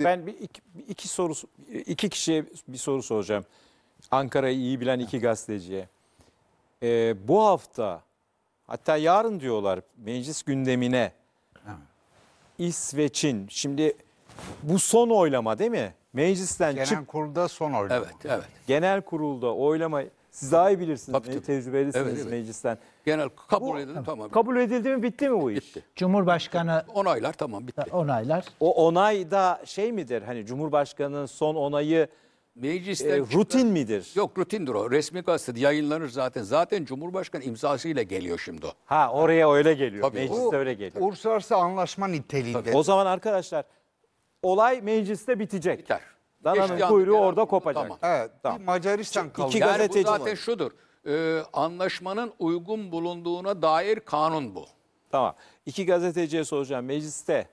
Şimdi ben bir iki, iki soru iki kişiye bir soru soracağım. Ankara'yı iyi bilen iki gazeteciye. Ee, bu hafta hatta yarın diyorlar meclis gündemine İsveç'in şimdi bu son oylama değil mi? Meclisten Genel çık... kurulda son oylama. Evet, evet. Genel kurulda oylama siz daha iyi bilirsiniz. Tabii, tabii. Tecrübelisiniz evet, evet. meclisten. Genel kabul Bu, edildi tamam. Kabul edildi mi bitti mi bu iş? Bitti. Cumhurbaşkanı Onaylar tamam bitti. onaylar. O onay da şey midir? Hani Cumhurbaşkanı'nın son onayı Mecliste e, rutin midir? Yok rutindir o. Resmi gazete yayınlanır zaten. Zaten Cumhurbaşkanı imzasıyla geliyor şimdi Ha oraya öyle geliyor. Tabii. Mecliste o, öyle geliyor. Uluslararası anlaşma niteliğinde. Tabii. O zaman arkadaşlar olay mecliste bitecek. Biter. Dananın kuyruğu anlık orada kopacak. Tamam. Evet. Tamam. Bir Macaristan Çünkü iki kavgası. Yani bu zaten var. şudur. e, anlaşmanın uygun bulunduğuna dair kanun bu. Tamam. İki gazeteciye soracağım. Mecliste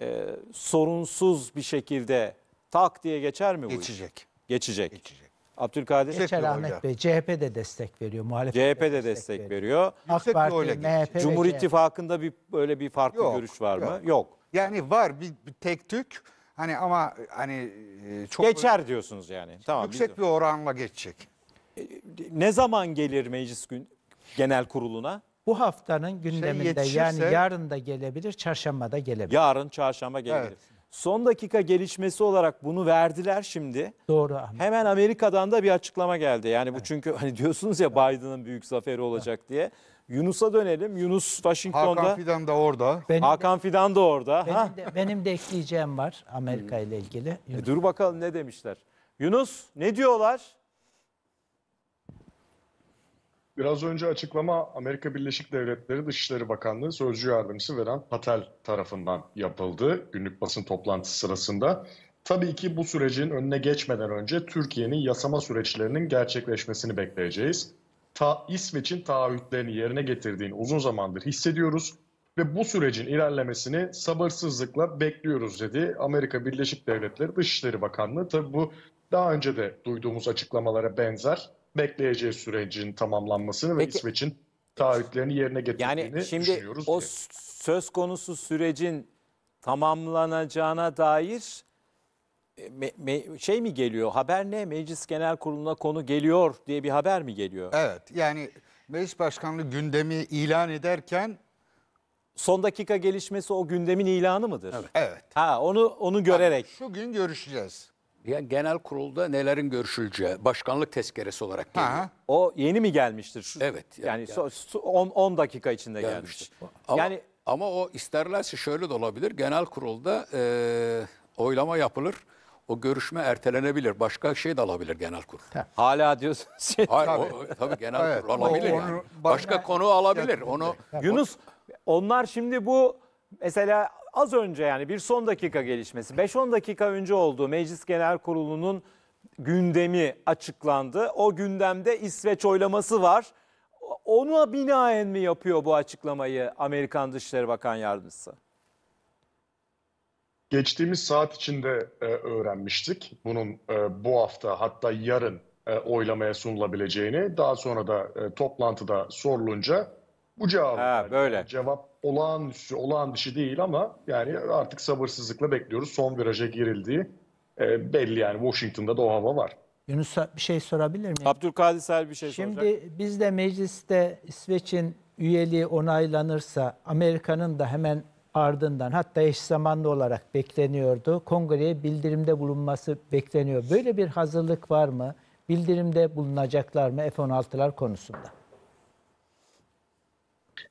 e, sorunsuz bir şekilde tak diye geçer mi bu iş? Geçecek. Geçecek. Geçecek. Abdülkadir Geçer Yüksek bir oyla. Ahmet Bey. CHP de destek veriyor. Muhalefet CHP de destek veriyor. AK Yüksek bir Parti, oyla geçecek. MHP Cumhur İttifakı'nda bir böyle bir farklı Yok, görüş var mı? yok. Yok. Yani var bir, bir tek tük Hani ama hani e, çok Geçer diyorsunuz yani. Tamam. yüksek bir oranla geçecek. E, ne zaman gelir meclis gün genel kuruluna? Bu haftanın şey gündeminde yetişirse- yani yarın da gelebilir, çarşamba da gelebilir. Yarın çarşamba gelebilir. Evet. Son dakika gelişmesi olarak bunu verdiler şimdi. Doğru Ahmet. Hemen Amerika'dan da bir açıklama geldi. Yani bu çünkü hani diyorsunuz ya Biden'ın büyük zaferi olacak diye. Yunus'a dönelim. Yunus Washington'da. Hakan Fidan da orada. Benim Hakan Fidan da orada. Benim ha? de, benim de ekleyeceğim var Amerika ile ilgili. E dur bakalım ne demişler. Yunus ne diyorlar? Biraz önce açıklama Amerika Birleşik Devletleri Dışişleri Bakanlığı Sözcü Yardımcısı veren Patel tarafından yapıldı günlük basın toplantısı sırasında. Tabii ki bu sürecin önüne geçmeden önce Türkiye'nin yasama süreçlerinin gerçekleşmesini bekleyeceğiz ta, için taahhütlerini yerine getirdiğini uzun zamandır hissediyoruz ve bu sürecin ilerlemesini sabırsızlıkla bekliyoruz dedi Amerika Birleşik Devletleri Dışişleri Bakanlığı. Tabi bu daha önce de duyduğumuz açıklamalara benzer bekleyeceği sürecin tamamlanmasını Peki, ve İsveç'in taahhütlerini yerine getirdiğini yani şimdi düşünüyoruz. O diye. söz konusu sürecin tamamlanacağına dair me, me, şey mi geliyor? Haber ne? Meclis Genel Kurulu'na konu geliyor diye bir haber mi geliyor? Evet. Yani Meclis Başkanlığı gündemi ilan ederken son dakika gelişmesi o gündemin ilanı mıdır? Evet. evet. Ha onu onu görerek. Ha, şu gün görüşeceğiz. Yani genel kurulda nelerin görüşüleceği başkanlık tezkeresi olarak geliyor. O yeni mi gelmiştir? Şu, evet. Yani 10 yani, dakika içinde gelmiştir. gelmiştir. Ama, yani ama o isterlerse şöyle de olabilir. Genel kurulda e, oylama yapılır o görüşme ertelenebilir. Başka şey de alabilir genel kurul. Hala diyorsun. Hayır, o, tabii genel Evet, kurul o- alabilir. onu- yani. bak- Başka konu alabilir. Onu Yunus onlar şimdi bu mesela az önce yani bir son dakika gelişmesi 5-10 dakika önce olduğu Meclis Genel Kurulu'nun gündemi açıklandı. O gündemde İsveç oylaması var. Ona binaen mi yapıyor bu açıklamayı Amerikan Dışişleri Bakan Yardımcısı? Geçtiğimiz saat içinde e, öğrenmiştik bunun e, bu hafta hatta yarın e, oylamaya sunulabileceğini. Daha sonra da toplantıda sorulunca bu cevap ha, böyle. cevap olağanüstü olağan dışı değil ama yani artık sabırsızlıkla bekliyoruz. Son viraja girildiği belli yani Washington'da da o hava var. Yunus bir şey sorabilir miyim? Abdülkadir Sel bir şey Şimdi soracak. Şimdi biz mecliste İsveç'in üyeliği onaylanırsa Amerika'nın da hemen ardından hatta eş zamanlı olarak bekleniyordu. Kongreye bildirimde bulunması bekleniyor. Böyle bir hazırlık var mı? Bildirimde bulunacaklar mı F-16'lar konusunda?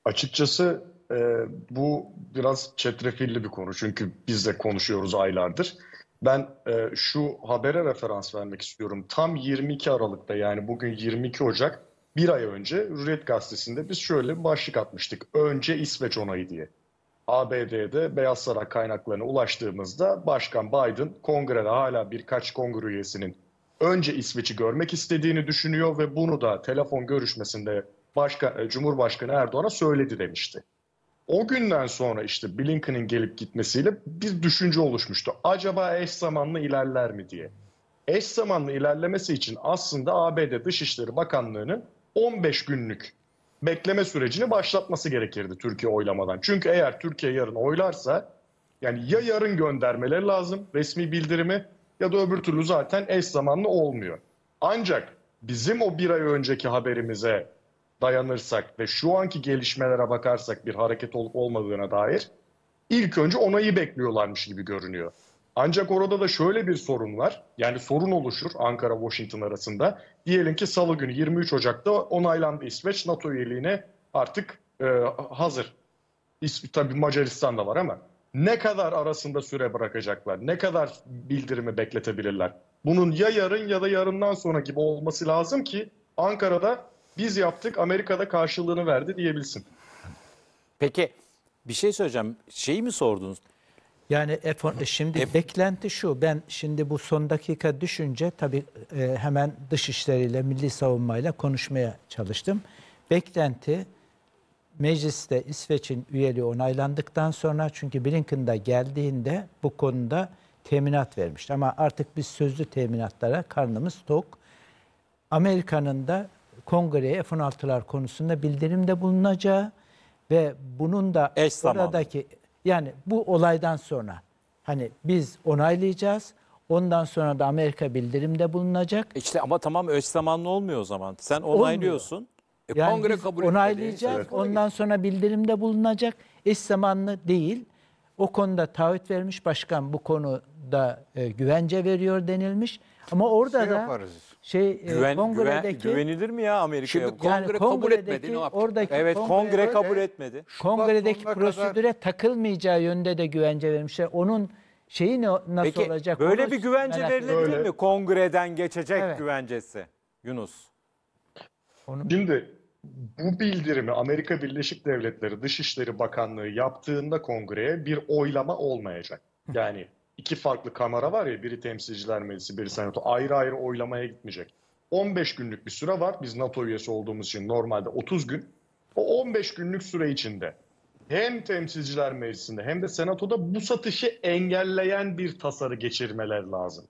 Açıkçası e, bu biraz çetrefilli bir konu. Çünkü biz de konuşuyoruz aylardır. Ben e, şu habere referans vermek istiyorum. Tam 22 Aralık'ta yani bugün 22 Ocak bir ay önce Hürriyet Gazetesi'nde biz şöyle bir başlık atmıştık. Önce İsveç onayı diye. ABD'de Beyaz Saray kaynaklarına ulaştığımızda Başkan Biden kongrede hala birkaç kongre üyesinin önce İsveç'i görmek istediğini düşünüyor ve bunu da telefon görüşmesinde Başka, e, Cumhurbaşkanı Erdoğan'a söyledi demişti. O günden sonra işte Blinken'in gelip gitmesiyle bir düşünce oluşmuştu. Acaba eş zamanlı ilerler mi diye. Eş zamanlı ilerlemesi için aslında ABD Dışişleri Bakanlığı'nın 15 günlük bekleme sürecini başlatması gerekirdi Türkiye oylamadan. Çünkü eğer Türkiye yarın oylarsa yani ya yarın göndermeleri lazım resmi bildirimi ya da öbür türlü zaten eş zamanlı olmuyor. Ancak bizim o bir ay önceki haberimize dayanırsak ve şu anki gelişmelere bakarsak bir hareket olup olmadığına dair ilk önce onayı bekliyorlarmış gibi görünüyor. Ancak orada da şöyle bir sorun var. Yani sorun oluşur Ankara-Washington arasında. Diyelim ki salı günü 23 Ocak'ta onaylandı İsveç NATO üyeliğine artık e, hazır. tabii Macaristan da var ama ne kadar arasında süre bırakacaklar? Ne kadar bildirimi bekletebilirler? Bunun ya yarın ya da yarından sonra gibi olması lazım ki Ankara'da biz yaptık Amerika'da karşılığını verdi diyebilsin. Peki bir şey söyleyeceğim. Şeyi mi sordunuz? Yani e, şimdi e, beklenti şu. Ben şimdi bu son dakika düşünce tabii e, hemen dışişleriyle, milli savunmayla konuşmaya çalıştım. Beklenti mecliste İsveç'in üyeliği onaylandıktan sonra çünkü Blinken de geldiğinde bu konuda teminat vermişti. Ama artık biz sözlü teminatlara karnımız tok. Amerika'nın da kongreye F-16'lar konusunda bildirimde bulunacağı ve bunun da Eş oradaki... Zamanlı yani bu olaydan sonra hani biz onaylayacağız. Ondan sonra da Amerika bildirimde bulunacak. E işte ama tamam eş zamanlı olmuyor o zaman. Sen onaylıyorsun. E, yani kongre kabul onaylayacak. Evet. Ondan sonra bildirimde bulunacak. Eş zamanlı değil. O konuda taahhüt vermiş başkan bu konuda e, güvence veriyor denilmiş. Ama orada şey da yaparız şey e, Güven, kongredeki güvenilir mi ya Amerika Şimdi kongre yani kabul etmedi ne yapacak? Oradaki evet kongre, kongre kabul etmedi. Kongredeki prosedüre kadar... takılmayacağı yönde de güvence vermişler. Onun şeyi ne, nasıl Peki, olacak? Böyle bir güvence verilebilir mi? Kongreden geçecek evet. güvencesi Yunus. Onu... Şimdi bu bildirimi Amerika Birleşik Devletleri Dışişleri Bakanlığı yaptığında kongreye bir oylama olmayacak. Yani iki farklı kamera var ya biri temsilciler meclisi biri senato ayrı ayrı oylamaya gitmeyecek. 15 günlük bir süre var. Biz NATO üyesi olduğumuz için normalde 30 gün. O 15 günlük süre içinde hem temsilciler meclisinde hem de senatoda bu satışı engelleyen bir tasarı geçirmeler lazım.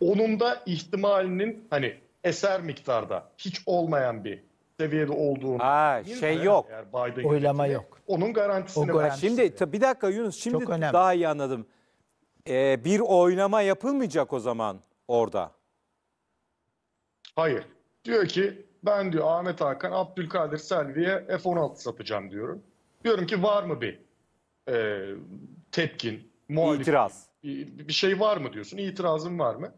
Onun da ihtimalinin hani eser miktarda hiç olmayan bir seviyede olduğunu. Ha, şey yok. Eğer Biden Oylama yok. Onun garantisini. O garantisini. Şimdi bir dakika Yunus şimdi daha iyi anladım. Ee, bir oynama yapılmayacak o zaman orada. Hayır. Diyor ki ben diyor Ahmet Hakan Abdülkadir Selvi'ye F-16 satacağım diyorum. Diyorum ki var mı bir e, tepkin, muhalif İtiraz. bir, bir şey var mı diyorsun, itirazın var mı?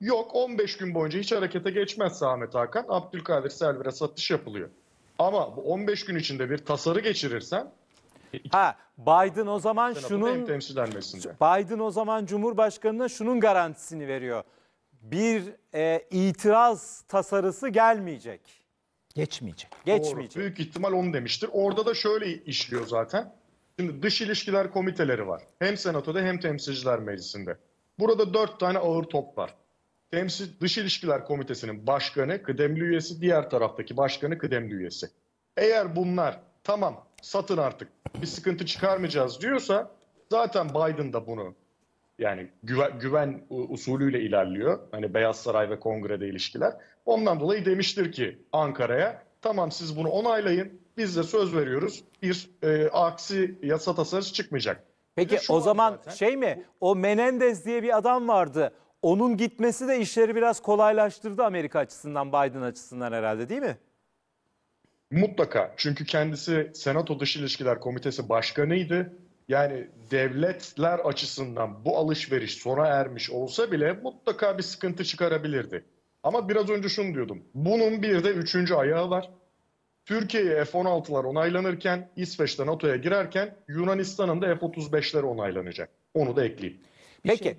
Yok 15 gün boyunca hiç harekete geçmezse Ahmet Hakan Abdülkadir Selvi'ye satış yapılıyor. Ama bu 15 gün içinde bir tasarı geçirirsen Ha Biden o zaman şunun Biden o zaman Cumhurbaşkanına şunun garantisini veriyor. Bir e, itiraz tasarısı gelmeyecek. Geçmeyecek. Geçmeyecek. Doğru. Büyük ihtimal onu demiştir. Orada da şöyle işliyor zaten. Şimdi dış ilişkiler komiteleri var. Hem senatoda hem temsilciler meclisinde. Burada dört tane ağır top var. Temsil, dış ilişkiler komitesinin başkanı, kıdemli üyesi, diğer taraftaki başkanı, kıdemli üyesi. Eğer bunlar tamam satın artık bir sıkıntı çıkarmayacağız diyorsa zaten Biden da bunu yani güven, güven usulüyle ilerliyor. Hani Beyaz Saray ve kongrede ilişkiler. Ondan dolayı demiştir ki Ankara'ya tamam siz bunu onaylayın biz de söz veriyoruz bir e, aksi yasa tasarısı çıkmayacak. Peki o zaman zaten... şey mi o Menendez diye bir adam vardı onun gitmesi de işleri biraz kolaylaştırdı Amerika açısından Biden açısından herhalde değil mi? Mutlaka. Çünkü kendisi Senato Dış İlişkiler Komitesi Başkanı'ydı. Yani devletler açısından bu alışveriş sona ermiş olsa bile mutlaka bir sıkıntı çıkarabilirdi. Ama biraz önce şunu diyordum. Bunun bir de üçüncü ayağı var. Türkiye'ye F-16'lar onaylanırken, İsveç'te NATO'ya girerken Yunanistan'ın da F-35'leri onaylanacak. Onu da ekleyeyim. Peki.